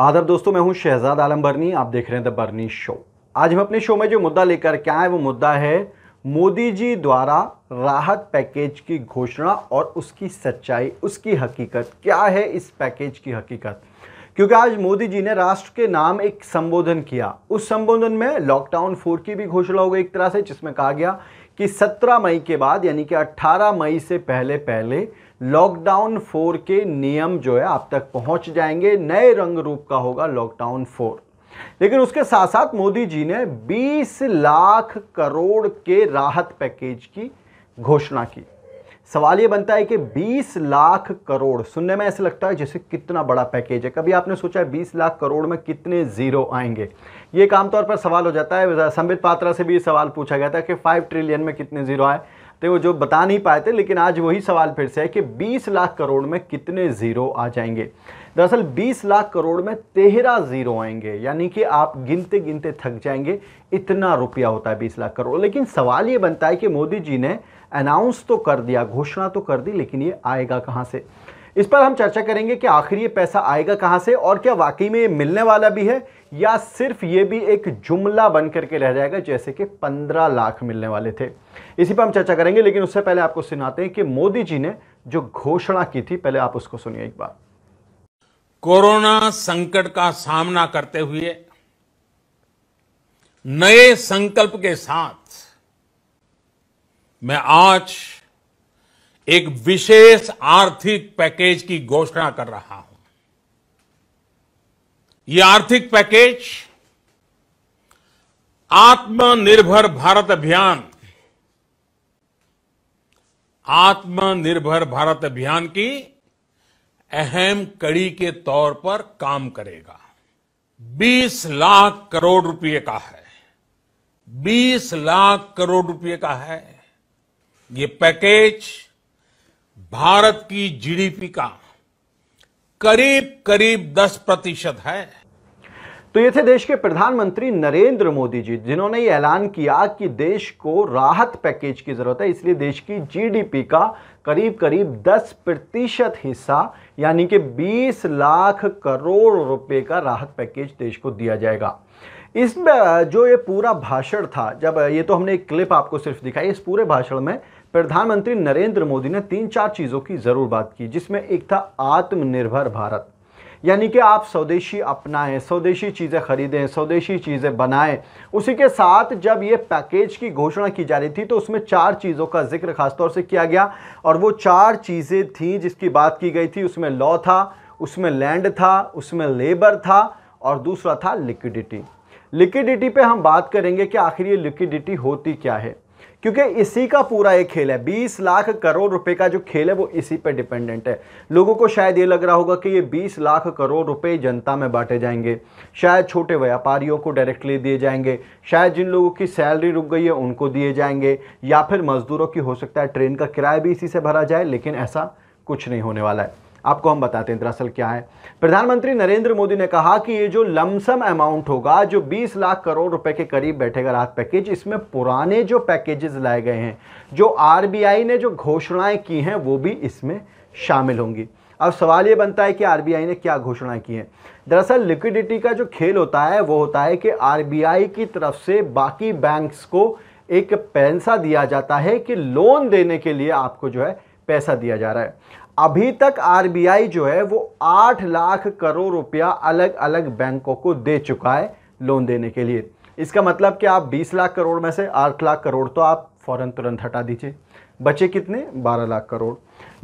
आदर दोस्तों मैं हूं शहजाद आलम बर्नी आप देख रहे हैं द बर्नी शो आज हम अपने शो में जो मुद्दा लेकर के आए वो मुद्दा है मोदी जी द्वारा राहत पैकेज की घोषणा और उसकी सच्चाई उसकी हकीकत क्या है इस पैकेज की हकीकत क्योंकि आज मोदी जी ने राष्ट्र के नाम एक संबोधन किया उस संबोधन में लॉकडाउन फोर की भी घोषणा हो गई एक तरह से जिसमें कहा गया कि 17 मई के बाद यानी कि 18 मई से पहले पहले लॉकडाउन फोर के नियम जो है आप तक पहुंच जाएंगे नए रंग रूप का होगा लॉकडाउन फोर लेकिन उसके साथ साथ मोदी जी ने 20 लाख करोड़ के राहत पैकेज की घोषणा की सवाल ये बनता है कि 20 लाख करोड़ सुनने में ऐसे लगता है जैसे कितना बड़ा पैकेज है कभी आपने सोचा है 20 लाख करोड़ में कितने जीरो आएंगे ये एक आमतौर पर सवाल हो जाता है संबित पात्रा से भी सवाल पूछा गया था कि 5 ट्रिलियन में कितने जीरो आए थे वो जो बता नहीं पाए थे लेकिन आज वही सवाल फिर से है कि 20 लाख करोड़ में कितने ज़ीरो आ जाएंगे दरअसल 20 लाख करोड़ में तेरह ज़ीरो आएंगे यानी कि आप गिनते गिनते थक जाएंगे इतना रुपया होता है बीस लाख करोड़ लेकिन सवाल ये बनता है कि मोदी जी ने अनाउंस तो कर दिया घोषणा तो कर दी लेकिन ये आएगा कहाँ से इस पर हम चर्चा करेंगे कि आखिर ये पैसा आएगा कहाँ से और क्या वाकई में ये मिलने वाला भी है या सिर्फ ये भी एक जुमला बन करके रह जाएगा जैसे कि पंद्रह लाख मिलने वाले थे इसी पर हम चर्चा करेंगे लेकिन उससे पहले आपको सुनाते हैं कि मोदी जी ने जो घोषणा की थी पहले आप उसको सुनिए एक बार कोरोना संकट का सामना करते हुए नए संकल्प के साथ मैं आज एक विशेष आर्थिक पैकेज की घोषणा कर रहा हूं यह आर्थिक पैकेज आत्मनिर्भर भारत अभियान आत्मनिर्भर भारत अभियान की अहम कड़ी के तौर पर काम करेगा 20 लाख करोड़ रुपए का है 20 लाख करोड़ रुपए का है ये पैकेज भारत की जीडीपी का करीब करीब 10 प्रतिशत है तो ये थे देश के प्रधानमंत्री नरेंद्र मोदी जी जिन्होंने ये ऐलान किया कि देश को राहत पैकेज की ज़रूरत है इसलिए देश की जीडीपी का करीब करीब 10 प्रतिशत हिस्सा यानी कि 20 लाख करोड़ रुपए का राहत पैकेज देश को दिया जाएगा इस जो ये पूरा भाषण था जब ये तो हमने एक क्लिप आपको सिर्फ दिखाई इस पूरे भाषण में प्रधानमंत्री नरेंद्र मोदी ने तीन चार चीज़ों की ज़रूर बात की जिसमें एक था आत्मनिर्भर भारत यानी कि आप स्वदेशी अपनाएं स्वदेशी चीज़ें खरीदें स्वदेशी चीज़ें बनाएं उसी के साथ जब ये पैकेज की घोषणा की जा रही थी तो उसमें चार चीज़ों का जिक्र खासतौर से किया गया और वो चार चीज़ें थीं जिसकी बात की गई थी उसमें लॉ था उसमें लैंड था उसमें लेबर था और दूसरा था लिक्विडिटी लिक्विडिटी पे हम बात करेंगे कि आखिर ये लिक्विडिटी होती क्या है क्योंकि इसी का पूरा एक खेल है बीस लाख करोड़ रुपए का जो खेल है वो इसी पर डिपेंडेंट है लोगों को शायद ये लग रहा होगा कि ये बीस लाख करोड़ रुपए जनता में बांटे जाएंगे शायद छोटे व्यापारियों को डायरेक्टली दिए जाएंगे शायद जिन लोगों की सैलरी रुक गई है उनको दिए जाएंगे या फिर मजदूरों की हो सकता है ट्रेन का किराया भी इसी से भरा जाए लेकिन ऐसा कुछ नहीं होने वाला है आपको हम बताते हैं दरअसल क्या है प्रधानमंत्री नरेंद्र मोदी ने कहा कि ये जो लमसम अमाउंट होगा जो 20 लाख करोड़ रुपए के करीब बैठेगा राहत पैकेज इसमें पुराने जो पैकेजेस लाए गए हैं जो आरबीआई ने जो घोषणाएं की हैं वो भी इसमें शामिल होंगी अब सवाल ये बनता है कि आर ने क्या घोषणा की हैं दरअसल लिक्विडिटी का जो खेल होता है वो होता है कि आर की तरफ से बाकी बैंक्स को एक पैसा दिया जाता है कि लोन देने के लिए आपको जो है पैसा दिया जा रहा है अभी तक आरबीआई जो है वो आठ लाख करोड़ रुपया अलग अलग बैंकों को दे चुका है लोन देने के लिए इसका मतलब कि आप 20 लाख करोड़ में से 8 लाख करोड़ तो आप फ़ौरन तुरंत हटा दीजिए बचे कितने 12 लाख करोड़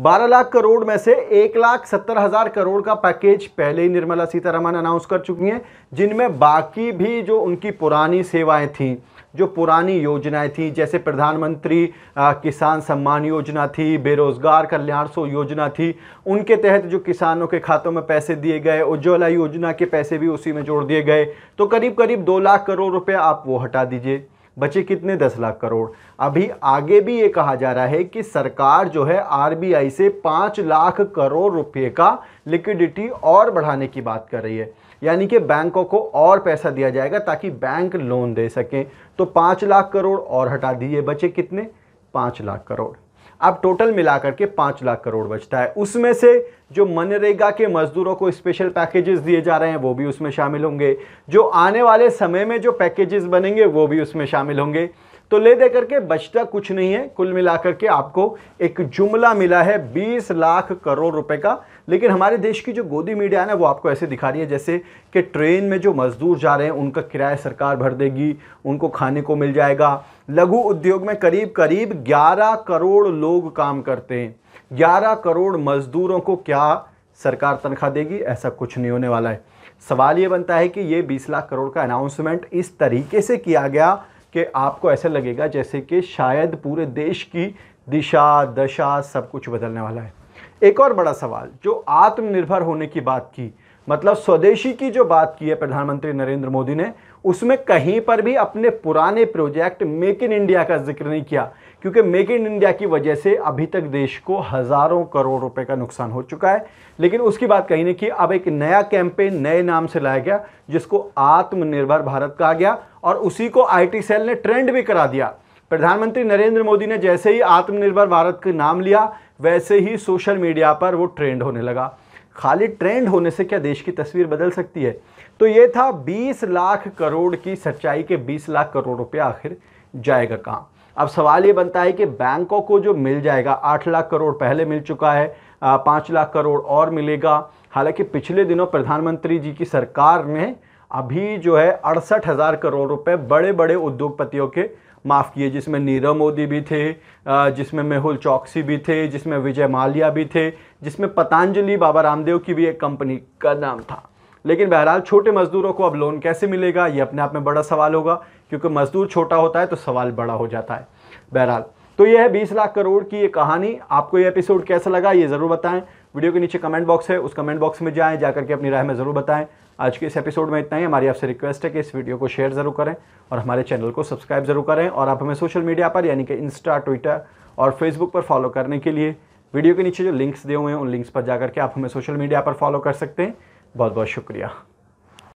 12 लाख करोड़ में से एक लाख सत्तर हज़ार करोड़ का पैकेज पहले ही निर्मला सीतारमन अनाउंस कर चुकी हैं जिनमें बाकी भी जो उनकी पुरानी सेवाएं थीं जो पुरानी योजनाएं थी जैसे प्रधानमंत्री किसान सम्मान योजना थी बेरोज़गार कल्याण सो योजना थी उनके तहत जो किसानों के खातों में पैसे दिए गए उज्ज्वला योजना के पैसे भी उसी में जोड़ दिए गए तो करीब करीब दो लाख करोड़ रुपये आप वो हटा दीजिए बचे कितने दस लाख करोड़ अभी आगे भी ये कहा जा रहा है कि सरकार जो है आरबीआई से पाँच लाख करोड़ रुपए का लिक्विडिटी और बढ़ाने की बात कर रही है यानी कि बैंकों को और पैसा दिया जाएगा ताकि बैंक लोन दे सकें तो पाँच लाख करोड़ और हटा दिए बचे कितने पाँच लाख करोड़ अब टोटल मिलाकर के पाँच लाख करोड़ बचता है उसमें से जो मनरेगा के मजदूरों को स्पेशल पैकेजेस दिए जा रहे हैं वो भी उसमें शामिल होंगे जो आने वाले समय में जो पैकेजेस बनेंगे वो भी उसमें शामिल होंगे तो ले दे करके बचता कुछ नहीं है कुल मिलाकर के आपको एक जुमला मिला है बीस लाख करोड़ रुपए का लेकिन हमारे देश की जो गोदी मीडिया है ना वो आपको ऐसे दिखा रही है जैसे कि ट्रेन में जो मजदूर जा रहे हैं उनका किराया सरकार भर देगी उनको खाने को मिल जाएगा लघु उद्योग में करीब करीब ग्यारह करोड़ लोग काम करते हैं ग्यारह करोड़ मजदूरों को क्या सरकार तनख्वाह देगी ऐसा कुछ नहीं होने वाला है सवाल ये बनता है कि ये 20 लाख करोड़ का अनाउंसमेंट इस तरीके से किया गया कि आपको ऐसा लगेगा जैसे कि शायद पूरे देश की दिशा दशा सब कुछ बदलने वाला है एक और बड़ा सवाल जो आत्मनिर्भर होने की बात की मतलब स्वदेशी की जो बात की है प्रधानमंत्री नरेंद्र मोदी ने उसमें कहीं पर भी अपने पुराने प्रोजेक्ट मेक इन इंडिया का जिक्र नहीं किया क्योंकि मेक इन इंडिया की वजह से अभी तक देश को हज़ारों करोड़ रुपए का नुकसान हो चुका है लेकिन उसकी बात कहीं नहीं कि अब एक नया कैंपेन नए नाम से लाया गया जिसको आत्मनिर्भर भारत कहा गया और उसी को आईटी सेल ने ट्रेंड भी करा दिया प्रधानमंत्री नरेंद्र मोदी ने जैसे ही आत्मनिर्भर भारत का नाम लिया वैसे ही सोशल मीडिया पर वो ट्रेंड होने लगा खाली ट्रेंड होने से क्या देश की तस्वीर बदल सकती है तो ये था 20 लाख करोड़ की सच्चाई के 20 लाख करोड़ रुपया आखिर जाएगा कहाँ अब सवाल ये बनता है कि बैंकों को जो मिल जाएगा आठ लाख करोड़ पहले मिल चुका है पाँच लाख करोड़ और मिलेगा हालांकि पिछले दिनों प्रधानमंत्री जी की सरकार ने अभी जो है अड़सठ हज़ार करोड़ रुपए बड़े बड़े उद्योगपतियों के माफ़ किए जिसमें नीरव मोदी भी थे जिसमें मेहुल चौकसी भी थे जिसमें विजय माल्या भी थे जिसमें पतंजलि बाबा रामदेव की भी एक कंपनी का नाम था लेकिन बहरहाल छोटे मजदूरों को अब लोन कैसे मिलेगा ये अपने आप में बड़ा सवाल होगा क्योंकि मजदूर छोटा होता है तो सवाल बड़ा हो जाता है बहरहाल तो यह है बीस लाख करोड़ की ये कहानी आपको ये एपिसोड कैसा लगा ये ज़रूर बताएं वीडियो के नीचे कमेंट बॉक्स है उस कमेंट बॉक्स में जाएं जाकर के अपनी राय में ज़रूर बताएं आज के इस एपिसोड में इतना ही हमारी आपसे रिक्वेस्ट है कि इस वीडियो को शेयर ज़रूर करें और हमारे चैनल को सब्सक्राइब ज़रूर करें और आप हमें सोशल मीडिया पर यानी कि इंस्टा ट्विटर और फेसबुक पर फॉलो करने के लिए वीडियो के नीचे जो लिंक्स दिए हुए हैं उन लिंक्स पर जाकर के आप हमें सोशल मीडिया पर फॉलो कर सकते हैं बहुत बहुत शुक्रिया